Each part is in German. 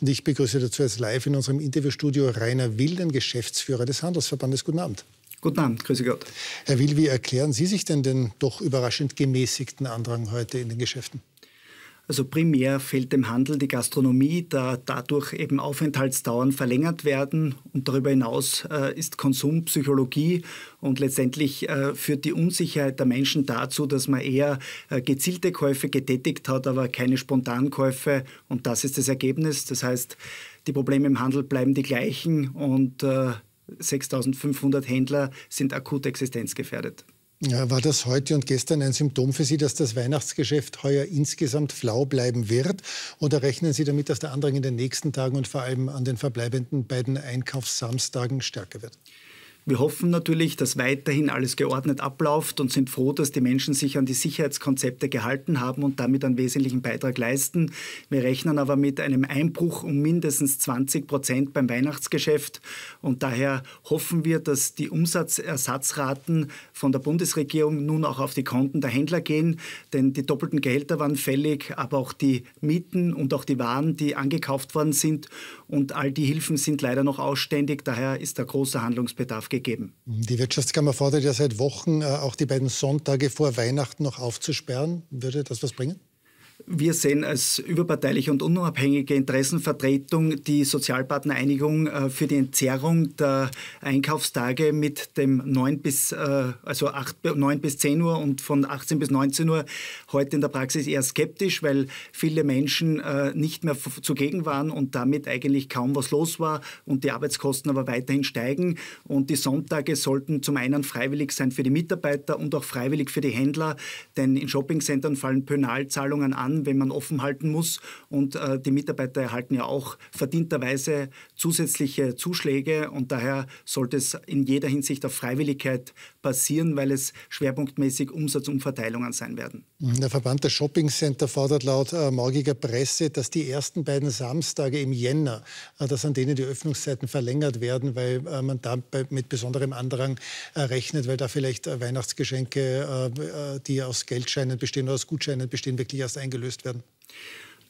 Und ich begrüße dazu jetzt live in unserem Interviewstudio Rainer Will, den Geschäftsführer des Handelsverbandes. Guten Abend. Guten Abend, grüße Gott. Herr Will, wie erklären Sie sich denn den doch überraschend gemäßigten Andrang heute in den Geschäften? Also primär fehlt dem Handel die Gastronomie, da dadurch eben Aufenthaltsdauern verlängert werden und darüber hinaus äh, ist Konsumpsychologie und letztendlich äh, führt die Unsicherheit der Menschen dazu, dass man eher äh, gezielte Käufe getätigt hat, aber keine Spontankäufe und das ist das Ergebnis. Das heißt, die Probleme im Handel bleiben die gleichen und 6500 äh, Händler sind akut existenzgefährdet. War das heute und gestern ein Symptom für Sie, dass das Weihnachtsgeschäft heuer insgesamt flau bleiben wird? Oder rechnen Sie damit, dass der Andrang in den nächsten Tagen und vor allem an den verbleibenden beiden Einkaufssamstagen stärker wird? Wir hoffen natürlich, dass weiterhin alles geordnet abläuft und sind froh, dass die Menschen sich an die Sicherheitskonzepte gehalten haben und damit einen wesentlichen Beitrag leisten. Wir rechnen aber mit einem Einbruch um mindestens 20 Prozent beim Weihnachtsgeschäft und daher hoffen wir, dass die Umsatzersatzraten von der Bundesregierung nun auch auf die Konten der Händler gehen, denn die doppelten Gehälter waren fällig, aber auch die Mieten und auch die Waren, die angekauft worden sind und all die Hilfen sind leider noch ausständig, daher ist da großer Handlungsbedarf aufgegeben. Die Wirtschaftskammer fordert ja seit Wochen, äh, auch die beiden Sonntage vor Weihnachten noch aufzusperren. Würde das was bringen? Wir sehen als überparteiliche und unabhängige Interessenvertretung die Sozialpartnereinigung äh, für die Entzerrung der Einkaufstage mit dem 9 bis, äh, also 8, 9 bis 10 Uhr und von 18 bis 19 Uhr heute in der Praxis eher skeptisch, weil viele Menschen äh, nicht mehr zugegen waren und damit eigentlich kaum was los war und die Arbeitskosten aber weiterhin steigen. Und die Sonntage sollten zum einen freiwillig sein für die Mitarbeiter und auch freiwillig für die Händler, denn in Shoppingcentern fallen Pönalzahlungen an kann, wenn man offen halten muss. Und äh, die Mitarbeiter erhalten ja auch verdienterweise zusätzliche Zuschläge. Und daher sollte es in jeder Hinsicht auf Freiwilligkeit passieren, weil es schwerpunktmäßig Umsatzumverteilungen sein werden. Der Verband der Shopping Center fordert laut äh, morgiger Presse, dass die ersten beiden Samstage im Jänner, äh, dass an denen die Öffnungszeiten verlängert werden, weil äh, man da bei, mit besonderem Andrang äh, rechnet, weil da vielleicht äh, Weihnachtsgeschenke, äh, die aus Geldscheinen bestehen oder aus Gutscheinen bestehen, wirklich erst eingelöst werden.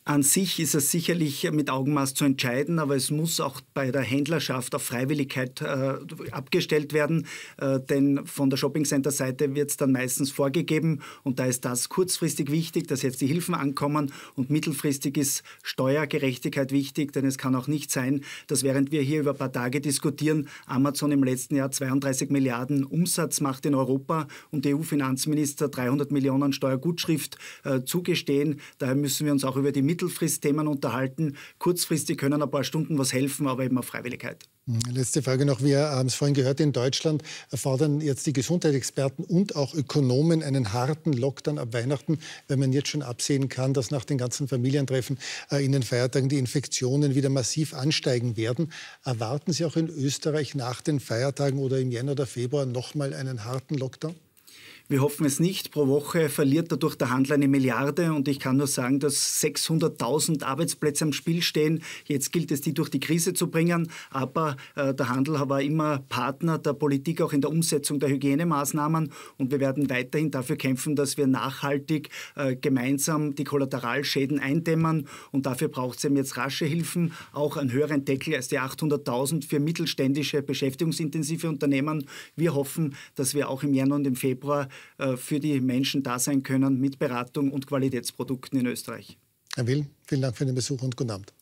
An sich ist es sicherlich mit Augenmaß zu entscheiden, aber es muss auch bei der Händlerschaft auf Freiwilligkeit äh, abgestellt werden, äh, denn von der Shopping-Center-Seite wird es dann meistens vorgegeben und da ist das kurzfristig wichtig, dass jetzt die Hilfen ankommen und mittelfristig ist Steuergerechtigkeit wichtig, denn es kann auch nicht sein, dass während wir hier über ein paar Tage diskutieren, Amazon im letzten Jahr 32 Milliarden Umsatz macht in Europa und die EU-Finanzminister 300 Millionen Steuergutschrift äh, zugestehen. Daher müssen wir uns auch über die Mittelfristthemen unterhalten. Kurzfristig können ein paar Stunden was helfen, aber eben auf Freiwilligkeit. Mhm. Letzte Frage noch. Wir haben es vorhin gehört, in Deutschland fordern jetzt die Gesundheitsexperten und auch Ökonomen einen harten Lockdown ab Weihnachten, wenn man jetzt schon absehen kann, dass nach den ganzen Familientreffen äh, in den Feiertagen die Infektionen wieder massiv ansteigen werden. Erwarten Sie auch in Österreich nach den Feiertagen oder im Jänner oder Februar nochmal einen harten Lockdown? Wir hoffen es nicht. Pro Woche verliert dadurch der Handel eine Milliarde und ich kann nur sagen, dass 600.000 Arbeitsplätze am Spiel stehen. Jetzt gilt es, die durch die Krise zu bringen. Aber äh, der Handel war immer Partner der Politik auch in der Umsetzung der Hygienemaßnahmen und wir werden weiterhin dafür kämpfen, dass wir nachhaltig äh, gemeinsam die Kollateralschäden eindämmen und dafür braucht es eben jetzt rasche Hilfen, auch einen höheren Deckel als die 800.000 für mittelständische beschäftigungsintensive Unternehmen. Wir hoffen, dass wir auch im Januar und im Februar äh, für die Menschen da sein können mit Beratung und Qualitätsprodukten in Österreich. Herr Will, vielen Dank für den Besuch und guten Abend.